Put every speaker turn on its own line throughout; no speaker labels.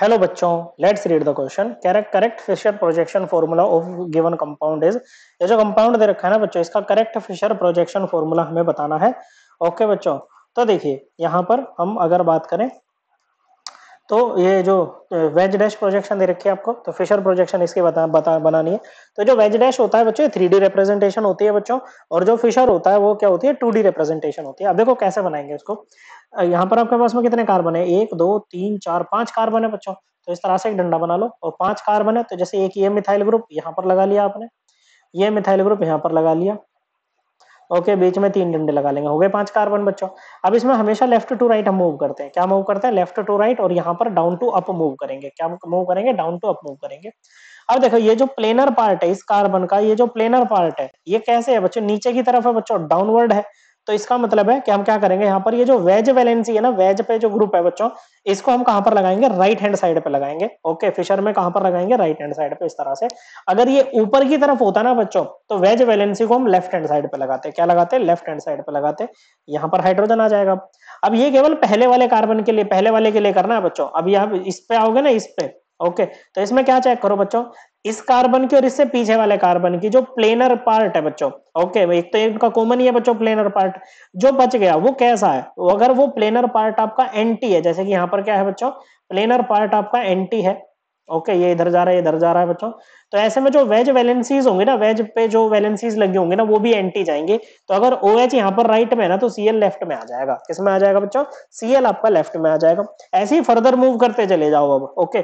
hello बच्चों let's read the question correct Fischer projection formula of given compound is ये जो compound दे रखा है ना बच्चों इसका करेक्ट फिशर प्रोजेक्शन फॉर्मूला हमें बताना है ओके okay, बच्चों तो देखिए यहाँ पर हम अगर बात करें तो ये जो वेज डैश प्रोजेक्शन दे रखी है आपको तो फिशर प्रोजेक्शन इसके बता बता बनानी है तो जो वेज डैश होता है बच्चों थ्री डी रिप्रेजेंटेशन होती है बच्चों और जो फिशर होता है वो क्या होती है टू डी रिप्रेजेंटेशन होती है अब देखो कैसे बनाएंगे उसको यहाँ पर आपके पास में कितने कार्बन है एक दो तीन चार पांच कार्बन है बच्चों तो इस तरह से एक डंडा बना लो और पांच कार्बन है तो जैसे एक ये मिथाइल ग्रुप यहाँ पर लगा लिया आपने ये मिथाइल ग्रुप यहाँ पर लगा लिया ओके बीच में तीन डंडे लगा लेंगे हो गए पांच कार्बन बच्चों अब इसमें हमेशा लेफ्ट टू राइट हम मूव करते हैं क्या मूव करते हैं लेफ्ट टू राइट और यहाँ पर डाउन टू अप मूव करेंगे क्या मूव करेंगे डाउन टू अप मूव करेंगे अब देखो ये जो प्लेनर पार्ट है इस कार्बन का ये जो प्लेनर पार्ट है ये कैसे है बच्चों नीचे की तरफ है बच्चों डाउनवर्ड है तो इसका मतलब है कि हम क्या करेंगे यहाँ पर ये जो वेज वैलेंसी है ना वेज पे जो ग्रुप है बच्चों इसको हम कहां पर लगाएंगे राइट हैंड साइड पे लगाएंगे ओके फिशर में कहां पर लगाएंगे राइट हैंड साइड पे इस तरह से अगर ये ऊपर की तरफ होता ना बच्चों तो वेज वैलेंसी को हम लेफ्ट हैंड साइड पे लगाते क्या लगाते लेफ्ट हैंड साइड पे लगाते यहाँ पर हाइड्रोजन आ जाएगा अब ये केवल पहले वाले कार्बन के लिए पहले वाले के लिए करना है बच्चों अब यहाँ इस पे आओगे ना इस पे ओके okay, तो इसमें क्या चेक करो बच्चों इस कार्बन की और इससे पीछे वाले कार्बन की जो प्लेनर पार्ट है बच्चों ओके एक तो इनका कॉमन ही है बच्चों प्लेनर पार्ट जो बच गया वो कैसा है तो अगर वो प्लेनर पार्ट आपका एंटी है जैसे कि यहाँ पर क्या है बच्चों प्लेनर पार्ट आपका एंटी है ओके ये इधर जा रहा है इधर जा रहा है बच्चों तो ऐसे में जो वेज वैलेंसीज होंगे ना वेज पे जो वैलेंसीज लगी होंगे ना वो भी एंटी जाएंगे तो अगर ओ OH एच यहाँ पर राइट में है ना तो सीएल लेफ्ट में आ जाएगा किसमें आ जाएगा बच्चों सीएल आपका लेफ्ट में आ जाएगा ऐसे ही फर्दर मूव करते चले जाओ अब ओके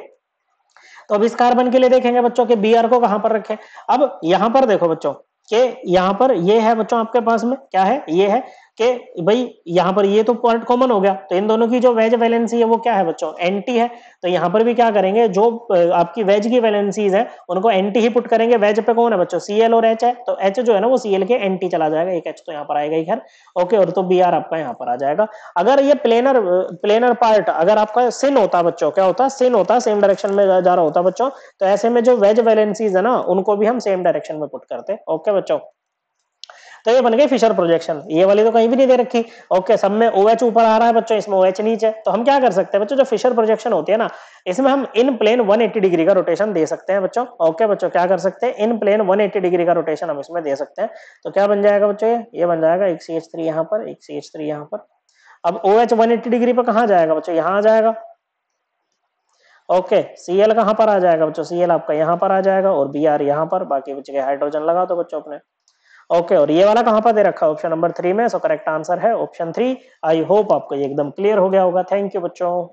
तो अब इस कार्बन के लिए देखेंगे बच्चों के बी आर को कहां पर रखें अब यहां पर देखो बच्चों के यहां पर ये है बच्चों आपके पास में क्या है ये है कि भाई यहाँ पर ये तो पॉइंट कॉमन हो गया तो इन दोनों की जो वेज वैलेंसी है वो क्या है बच्चों एंटी है तो यहाँ पर भी क्या करेंगे जो आपकी वेज की वैलेंसीज है उनको एंटी ही पुट करेंगे वेज पे कौन है बच्चों एल और एच है तो एच जो है ना वो एल के एंटी चला जाएगा एक एच तो यहाँ पर आएगा ही खैर ओके और तो बी आर आपका यहाँ पर आ जाएगा अगर ये प्लेनर प्लेनर पार्ट अगर आपका सिन होता बच्चों क्या होता सिन होता सेम डायरेक्शन में जा रहा होता बच्चों तो ऐसे में जो वेज वैलेंसीज है ना उनको भी हम सेम डायरेक्शन में पुट करते ओके बच्चों तो ये बन गई फिशर प्रोजेक्शन ये वाली तो कहीं भी नहीं दे रखी ओके सब में ओ OH ऊपर आ रहा है बच्चों इसमें ओ OH नीचे तो हम क्या कर सकते हैं बच्चों जो फिशर प्रोजेक्शन होती है ना इसमें हम इन प्लेन वन डिग्री का रोटेशन दे सकते हैं बच्चों ओके बच्चों क्या कर सकते हैं इन प्लेन वन डिग्री का रोटेशन हम इसमें दे सकते हैं तो क्या बन जाएगा बच्चों ये ये बन जाएगा एक सी एच थ्री यहाँ पर एक सी एच थ्री यहाँ पर अब O H one eighty degree पर कहा जाएगा बच्चों यहाँ आ जाएगा ओके सी एल कहाँ पर आ जाएगा बच्चों सी एल आपका यहाँ पर आ जाएगा और बी आर यहाँ पर बाकी बच्चे हाइड्रोजन लगा दो बच्चों अपने ओके और ये वाला कहां पर दे रखा है ऑप्शन नंबर थ्री में सो करेक्ट आंसर है ऑप्शन थ्री आई होप आपको एकदम क्लियर हो गया होगा थैंक यू बच्चों